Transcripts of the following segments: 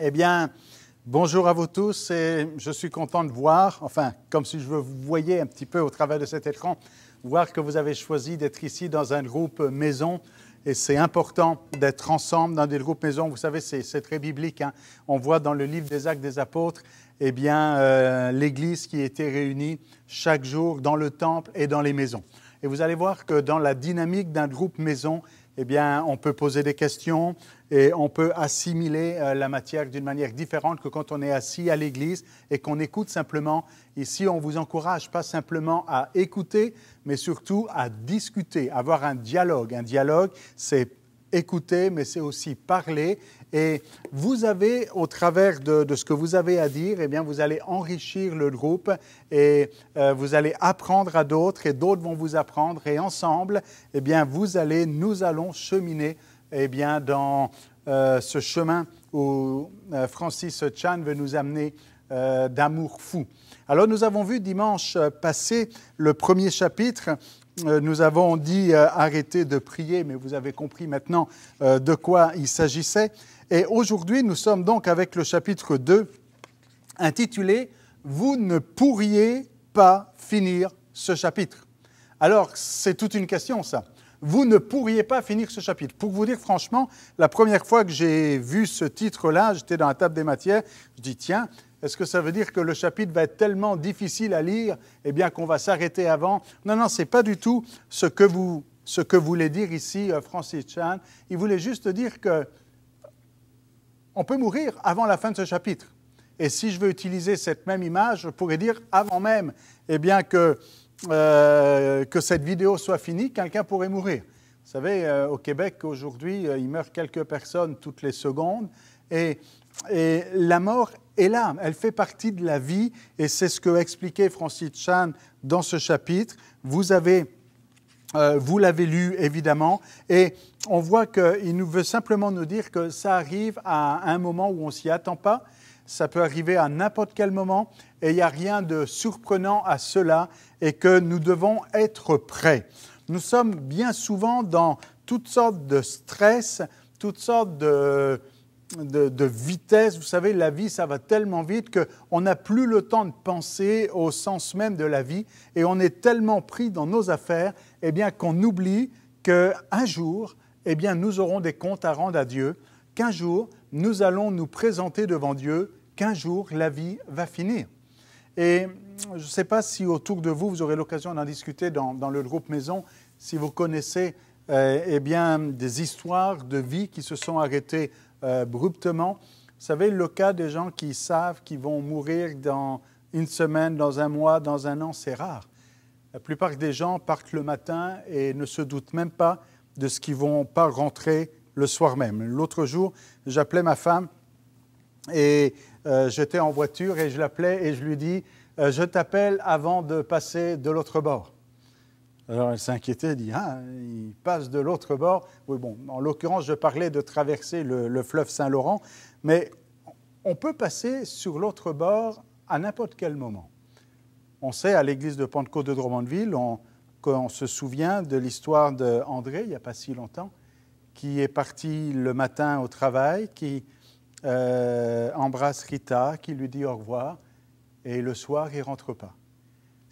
Eh bien, bonjour à vous tous et je suis content de voir, enfin, comme si je vous voyais un petit peu au travers de cet écran, voir que vous avez choisi d'être ici dans un groupe maison. Et c'est important d'être ensemble dans des groupes maison. Vous savez, c'est très biblique. Hein. On voit dans le livre des Actes des Apôtres, eh bien, euh, l'Église qui était réunie chaque jour dans le temple et dans les maisons. Et vous allez voir que dans la dynamique d'un groupe maison, eh bien, on peut poser des questions et on peut assimiler euh, la matière d'une manière différente que quand on est assis à l'église et qu'on écoute simplement. Ici, on vous encourage pas simplement à écouter, mais surtout à discuter, avoir un dialogue. Un dialogue, c'est écouter, mais c'est aussi parler. Et vous avez, au travers de, ce que vous avez à dire, et eh bien, vous allez enrichir le groupe et euh, vous allez apprendre à d'autres et d'autres vont vous apprendre. Et ensemble, et eh bien, vous allez, nous allons cheminer et eh bien, dans euh, ce chemin où euh, Francis Chan veut nous amener d'amour fou. Alors nous avons vu dimanche passé le premier chapitre euh, nous avons dit arrêter euh, arrêtez de prier, mais vous avez compris maintenant euh, de quoi il s'agissait. Et aujourd'hui, nous sommes donc avec le chapitre 2, intitulé Vous ne pourriez pas finir ce chapitre. Alors, c'est toute une question, ça. Vous ne pourriez pas finir ce chapitre. Pour vous dire franchement, la première fois que j'ai vu ce titre-là, j'étais dans la table des matières, je dis tiens, est-ce que ça veut dire que le chapitre va être tellement difficile à lire, et eh bien qu'on va s'arrêter avant Non, non, c'est pas du tout ce que vous ce que voulait dire ici euh, Francis Chan. Il voulait juste dire que on peut mourir avant la fin de ce chapitre. Et si je veux utiliser cette même image, je pourrais dire avant même, et eh bien que euh, que cette vidéo soit finie, quelqu'un pourrait mourir. Vous savez, euh, au Québec, aujourd'hui, il meurt quelques personnes toutes les secondes. Et et la mort est là, elle fait partie de la vie, et c'est ce que expliquait Francis Chan dans ce chapitre. Vous avez euh, vous l'avez lu évidemment, et on voit qu'il nous veut simplement nous dire que ça arrive à un moment où on s'y attend pas, ça peut arriver à n'importe quel moment, et il n'y a rien de surprenant à cela, et que nous devons être prêts. Nous sommes bien souvent dans toutes sortes de stress, toutes sortes de de, vitesse. Vous savez, la vie, ça va tellement vite qu'on n'a plus le temps de penser au sens même de la vie et on est tellement pris dans nos affaires eh bien, qu'on oublie qu'un jour, eh bien, nous aurons des comptes à rendre à Dieu, qu'un jour, nous allons nous présenter devant Dieu, qu'un jour, la vie va finir. Et je ne sais pas si autour de vous, vous aurez l'occasion d'en discuter dans, le groupe Maison, si vous connaissez euh, eh bien, des histoires de vie qui se sont arrêtées abruptement. Euh, Vous savez, le cas des gens qui savent qu'ils vont mourir dans une semaine, dans un mois, dans un an, c'est rare. La plupart des gens partent le matin et ne se doutent même pas de ce qu'ils vont pas rentrer le soir même. L'autre jour, j'appelais ma femme et euh, j'étais en voiture et je l'appelais et je lui dis euh, je t'appelle avant de passer de l'autre bord. Alors elle s'inquiétait, dit Ah, il passe de l'autre bord. Oui, bon, en l'occurrence, je parlais de traverser le, fleuve Saint-Laurent, mais on peut passer sur l'autre bord à n'importe quel moment. On sait à l'église de Pentecôte de Drummondville, qu'on se souvient de l'histoire d'André, il n'y a pas si longtemps, qui est parti le matin au travail, qui euh, embrasse Rita, qui lui dit au revoir, et le soir, il ne rentre pas.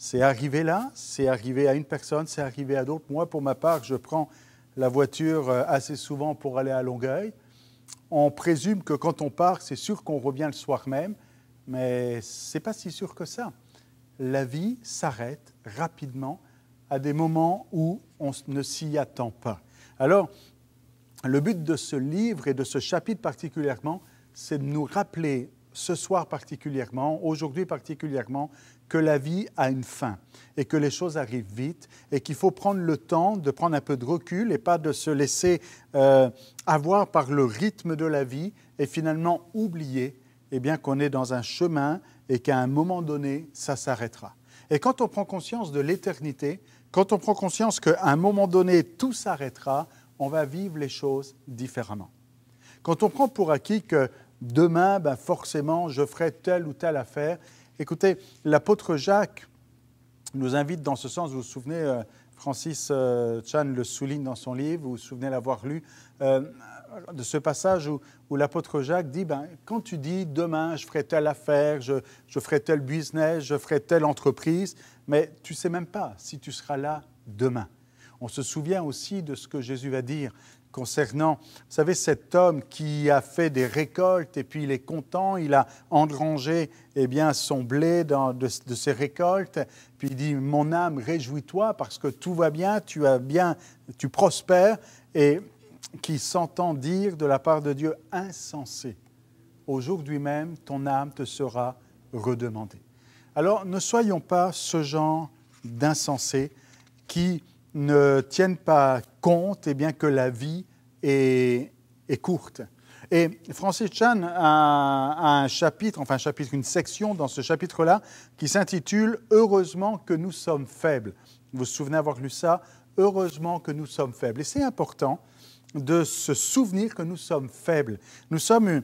C'est arrivé là, c'est arrivé à une personne, c'est arrivé à d'autres. Moi, pour ma part, je prends la voiture euh, assez souvent pour aller à Longueuil. On présume que quand on part, c'est sûr qu'on revient le soir même, mais c'est pas si sûr que ça. La vie s'arrête rapidement à des moments où on ne s'y attend pas. Alors, le but de ce livre et de ce chapitre particulièrement, c'est de nous rappeler ce soir particulièrement, aujourd'hui particulièrement, que la vie a une fin et que les choses arrivent vite et qu'il faut prendre le temps de prendre un peu de recul et pas de se laisser euh, avoir par le rythme de la vie et finalement oublier et eh bien qu'on est dans un chemin et qu'à un moment donné, ça s'arrêtera. Et quand on prend conscience de l'éternité, quand on prend conscience qu'à un moment donné, tout s'arrêtera, on va vivre les choses différemment. Quand on prend pour acquis que demain, ben forcément, je ferai telle ou telle affaire, Écoutez, l'apôtre Jacques nous invite dans ce sens, vous vous souvenez, euh, Francis euh, Chan le souligne dans son livre, vous vous souvenez l'avoir lu, euh, de ce passage où, l'apôtre Jacques dit, ben, quand tu dis demain je ferai telle affaire, je, je ferai tel business, je ferai telle entreprise, mais tu ne sais même pas si tu seras là demain. On se souvient aussi de ce que Jésus va dire concernant, vous savez, cet homme qui a fait des récoltes et puis il est content, il a engrangé eh bien, son blé de, ses récoltes, puis il dit, mon âme, réjouis-toi parce que tout va bien, tu as bien, tu prospères, et qui s'entend dire de la part de Dieu, insensé, aujourd'hui même, ton âme te sera redemandée. Alors ne soyons pas ce genre d'insensé qui ne tiennent pas compte, et eh bien que la vie est, courte. Et Francis Chan a, un chapitre, enfin chapitre, une section dans ce chapitre-là qui s'intitule Heureusement que nous sommes faibles. Vous vous souvenez avoir lu ça Heureusement que nous sommes faibles. Et c'est important de se souvenir que nous sommes faibles. Nous sommes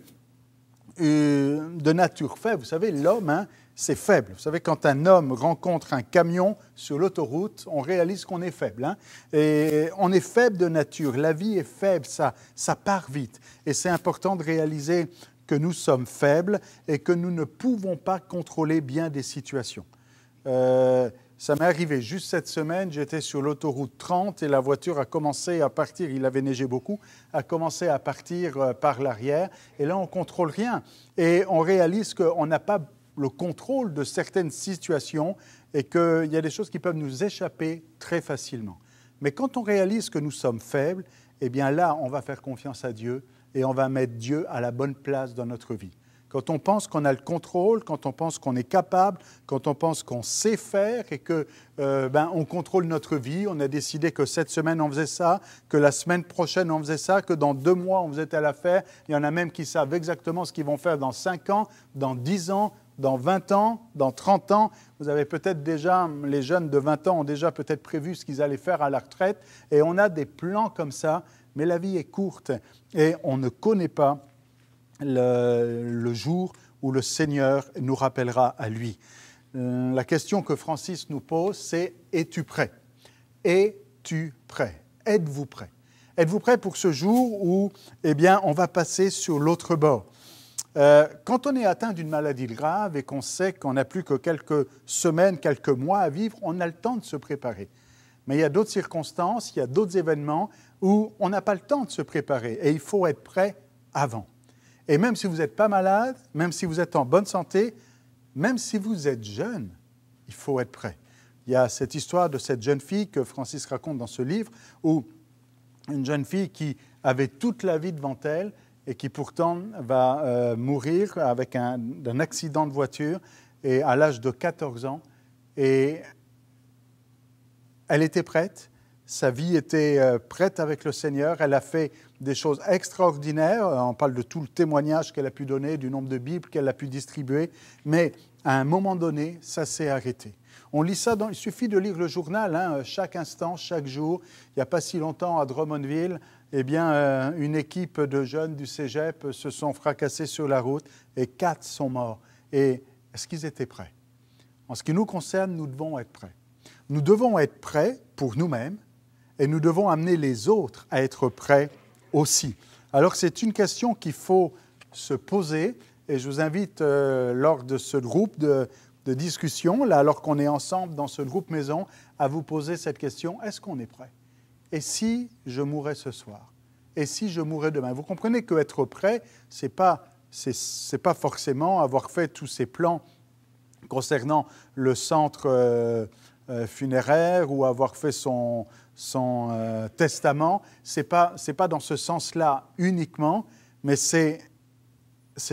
euh, de nature faible. Vous savez, l'homme, hein, c'est faible. Vous savez, quand un homme rencontre un camion sur l'autoroute, on réalise qu'on est faible. Hein. et on est faible de nature. La vie est faible, ça, ça part vite. Et c'est important de réaliser que nous sommes faibles et que nous ne pouvons pas contrôler bien des situations. Euh, ça m'est arrivé juste cette semaine, j'étais sur l'autoroute 30 et la voiture a commencé à partir, il avait neigé beaucoup, a commencé à partir euh, par l'arrière. Et là, on ne contrôle rien. Et on réalise qu'on n'a pas le contrôle de certaines situations et qu'il y a des choses qui peuvent nous échapper très facilement. Mais quand on réalise que nous sommes faibles, eh bien là, on va faire confiance à Dieu et on va mettre Dieu à la bonne place dans notre vie. Quand on pense qu'on a le contrôle, quand on pense qu'on est capable, quand on pense qu'on sait faire et que euh, ben, on contrôle notre vie, on a décidé que cette semaine on faisait ça, que la semaine prochaine on faisait ça, que dans deux mois on faisait telle affaire. Il y en a même qui savent exactement ce qu'ils vont faire dans cinq ans, dans dix ans, dans 20 ans, dans 30 ans, vous avez peut-être déjà, les jeunes de 20 ans ont déjà peut-être prévu ce qu'ils allaient faire à la retraite, et on a des plans comme ça, mais la vie est courte, et on ne connaît pas le, jour où le Seigneur nous rappellera à lui. Euh, la question que Francis nous pose, c'est es-tu prêt Es-tu prêt Êtes-vous prêt Êtes-vous prêt pour ce jour où, eh bien, on va passer sur l'autre bord euh, quand on est atteint d'une maladie grave et qu'on sait qu'on n'a plus que quelques semaines, quelques mois à vivre, on a le temps de se préparer. Mais il y a d'autres circonstances, il y a d'autres événements où on n'a pas le temps de se préparer et il faut être prêt avant. Et même si vous n'êtes pas malade, même si vous êtes en bonne santé, même si vous êtes jeune, il faut être prêt. Il y a cette histoire de cette jeune fille que Francis raconte dans ce livre, où une jeune fille qui avait toute la vie devant elle, et qui pourtant va euh, mourir avec un, accident de voiture et à l'âge de 14 ans. Et elle était prête, sa vie était euh, prête avec le Seigneur, elle a fait des choses extraordinaires, on parle de tout le témoignage qu'elle a pu donner, du nombre de Bibles qu'elle a pu distribuer, mais à un moment donné, ça s'est arrêté. On lit ça, il suffit de lire le journal, hein, chaque instant, chaque jour. Il n'y a pas si longtemps, à Drummondville, eh bien, euh, une équipe de jeunes du cégep se sont fracassés sur la route et quatre sont morts. Et est-ce qu'ils étaient prêts En ce qui nous concerne, nous devons être prêts. Nous devons être prêts pour nous-mêmes et nous devons amener les autres à être prêts aussi. Alors, c'est une question qu'il faut se poser et je vous invite euh, lors de ce groupe de, de discussion, là, alors qu'on est ensemble dans ce groupe maison, à vous poser cette question est-ce qu'on est prêt et si je mourais ce soir Et si je mourais demain Vous comprenez qu'être prêt, c'est pas c'est pas forcément avoir fait tous ces plans concernant le centre euh, euh, funéraire ou avoir fait son, son euh, testament. Ce n'est pas, pas dans ce sens-là uniquement, mais c'est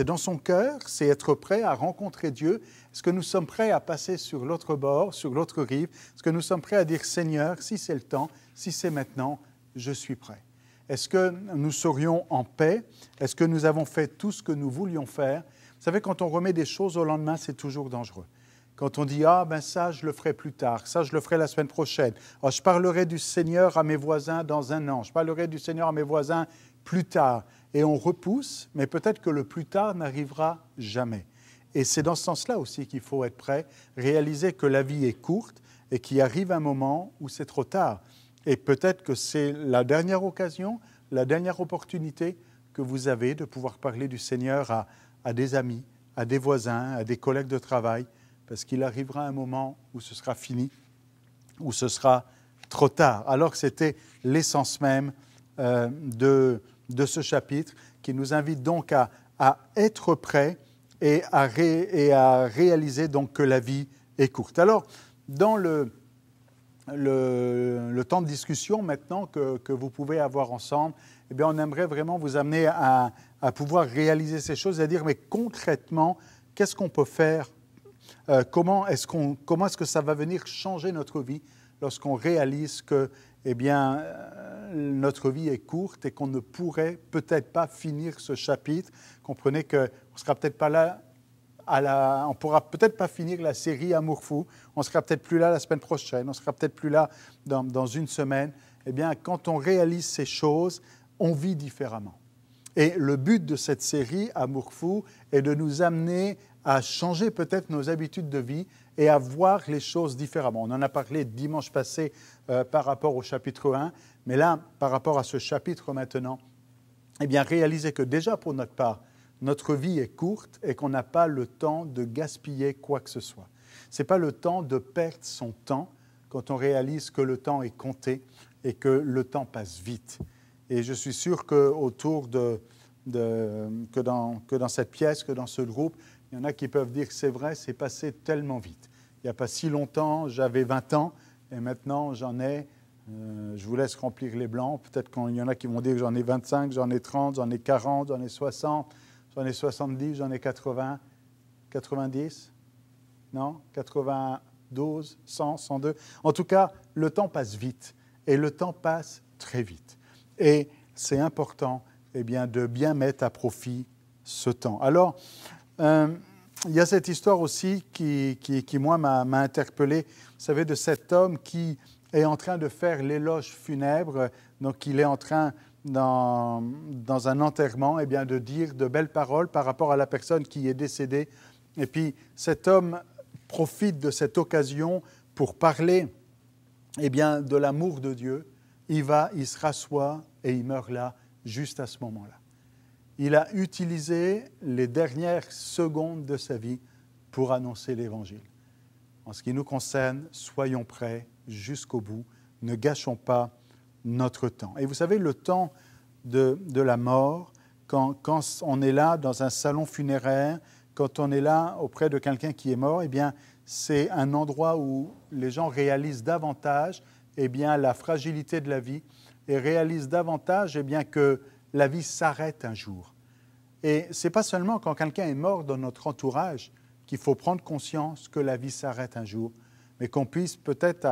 dans son cœur, c'est être prêt à rencontrer Dieu. Est-ce que nous sommes prêts à passer sur l'autre bord, sur l'autre rive Est-ce que nous sommes prêts à dire Seigneur, si c'est le temps, si c'est maintenant, je suis prêt. Est-ce que nous serions en paix Est-ce que nous avons fait tout ce que nous voulions faire Vous savez, quand on remet des choses au lendemain, c'est toujours dangereux. Quand on dit ah ben ça je le ferai plus tard, ça je le ferai la semaine prochaine, oh, je parlerai du Seigneur à mes voisins dans un an, je parlerai du Seigneur à mes voisins plus tard, et on repousse, mais peut-être que le plus tard n'arrivera jamais. Et c'est dans ce sens-là aussi qu'il faut être prêt, réaliser que la vie est courte et qu'il arrive un moment où c'est trop tard. Et peut-être que c'est la dernière occasion, la dernière opportunité que vous avez de pouvoir parler du Seigneur à, des amis, à des voisins, à des collègues de travail, parce qu'il arrivera un moment où ce sera fini, où ce sera trop tard, alors que c'était l'essence même euh, de, de ce chapitre, qui nous invite donc à, à être prêts et à, et à réaliser donc que la vie est courte. Alors, dans le le, le, temps de discussion maintenant que, que, vous pouvez avoir ensemble, eh bien, on aimerait vraiment vous amener à, à pouvoir réaliser ces choses, à dire, mais concrètement, qu'est-ce qu'on peut faire euh, Comment est-ce qu'on, comment est-ce que ça va venir changer notre vie lorsqu'on réalise que, eh bien, euh, notre vie est courte et qu'on ne pourrait peut-être pas finir ce chapitre. Comprenez qu'on ne sera peut-être pas là on ne On pourra peut-être pas finir la série Amour fou. On sera peut-être plus là la semaine prochaine. On sera peut-être plus là dans, une semaine. Eh bien, quand on réalise ces choses, on vit différemment. Et le but de cette série Amour fou est de nous amener à changer peut-être nos habitudes de vie et à voir les choses différemment. On en a parlé dimanche passé euh, par rapport au chapitre 1, mais là, par rapport à ce chapitre maintenant, eh bien, réaliser que déjà pour notre part, notre vie est courte et qu'on n'a pas le temps de gaspiller quoi que ce soit. Ce n'est pas le temps de perdre son temps quand on réalise que le temps est compté et que le temps passe vite. Et je suis sûr que autour de, que, dans, que dans cette pièce, que dans ce groupe, il y en a qui peuvent dire que c'est vrai, c'est passé tellement vite. Il n'y a pas si longtemps, j'avais 20 ans et maintenant j'en ai euh, je vous laisse remplir les blancs. Peut-être qu'il y en a qui vont dire j'en ai 25, j'en ai 30, j'en ai 40, j'en ai 60. J'en ai 70, j'en ai 80, 90, non, 92, 100, 102. En tout cas, le temps passe vite et le temps passe très vite. Et c'est important eh bien, de bien mettre à profit ce temps. Alors, euh, il y a cette histoire aussi qui, qui, qui moi, m'a interpellé, vous savez, de cet homme qui est en train de faire l'éloge funèbre. Donc, il est en train dans, dans, un enterrement, et eh bien, de dire de belles paroles par rapport à la personne qui est décédée. Et puis cet homme profite de cette occasion pour parler et eh bien, de l'amour de Dieu. Il va, il se rassoit et il meurt là, juste à ce moment-là. Il a utilisé les dernières secondes de sa vie pour annoncer l'Évangile. En ce qui nous concerne, soyons prêts jusqu'au bout. Ne gâchons pas notre temps. Et vous savez, le temps de, la mort, quand, on est là dans un salon funéraire, quand on est là auprès de quelqu'un qui est mort, eh bien, c'est un endroit où les gens réalisent davantage eh bien, la fragilité de la vie et réalisent davantage eh bien, que la vie s'arrête un jour. Et ce n'est pas seulement quand quelqu'un est mort dans notre entourage qu'il faut prendre conscience que la vie s'arrête un jour, mais qu'on puisse peut-être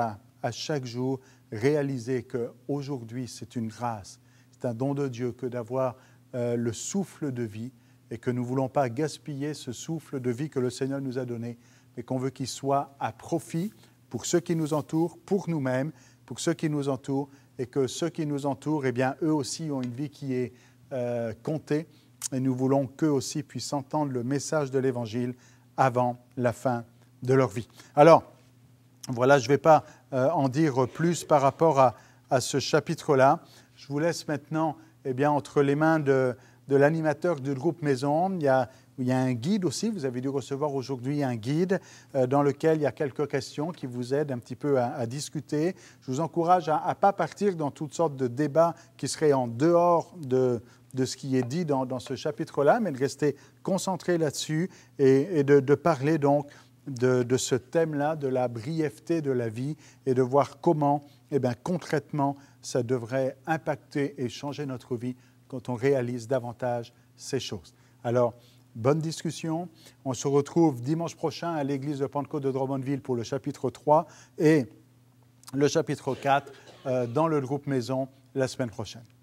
à chaque jour, réaliser aujourd'hui, c'est une grâce, c'est un don de Dieu que d'avoir euh, le souffle de vie et que nous ne voulons pas gaspiller ce souffle de vie que le Seigneur nous a donné, mais qu'on veut qu'il soit à profit pour ceux qui nous entourent, pour nous-mêmes, pour ceux qui nous entourent, et que ceux qui nous entourent, eh bien, eux aussi ont une vie qui est euh, comptée, et nous voulons qu'eux aussi puissent entendre le message de l'Évangile avant la fin de leur vie. Alors, voilà, je ne vais pas euh, en dire plus par rapport à, ce chapitre-là. Je vous laisse maintenant eh bien, entre les mains de, l'animateur du groupe Maison. Il y, a, il y, un guide aussi, vous avez dû recevoir aujourd'hui un guide euh, dans lequel il y a quelques questions qui vous aident un petit peu à, discuter. Je vous encourage à ne pas partir dans toutes sortes de débats qui seraient en dehors de, ce qui est dit dans, ce chapitre-là, mais de rester concentré là-dessus et, de, parler donc de, ce thème-là, de la brièveté de la vie, et de voir comment, eh bien, concrètement, ça devrait impacter et changer notre vie quand on réalise davantage ces choses. Alors, bonne discussion. On se retrouve dimanche prochain à l'église de Pentecôte de Drummondville pour le chapitre 3 et le chapitre 4 euh, dans le groupe Maison la semaine prochaine.